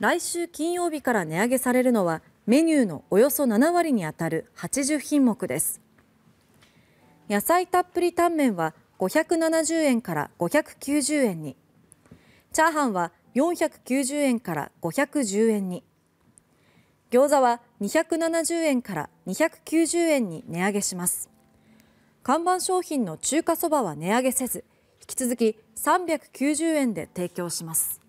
来週金曜日から値上げされるのはメニューのおよそ7割にあたる80品目です野菜たっぷりタンメンは570円から590円にチャーハンは490円から510円に餃子は270円から290円に値上げします看板商品の中華そばは値上げせず引き続き390円で提供します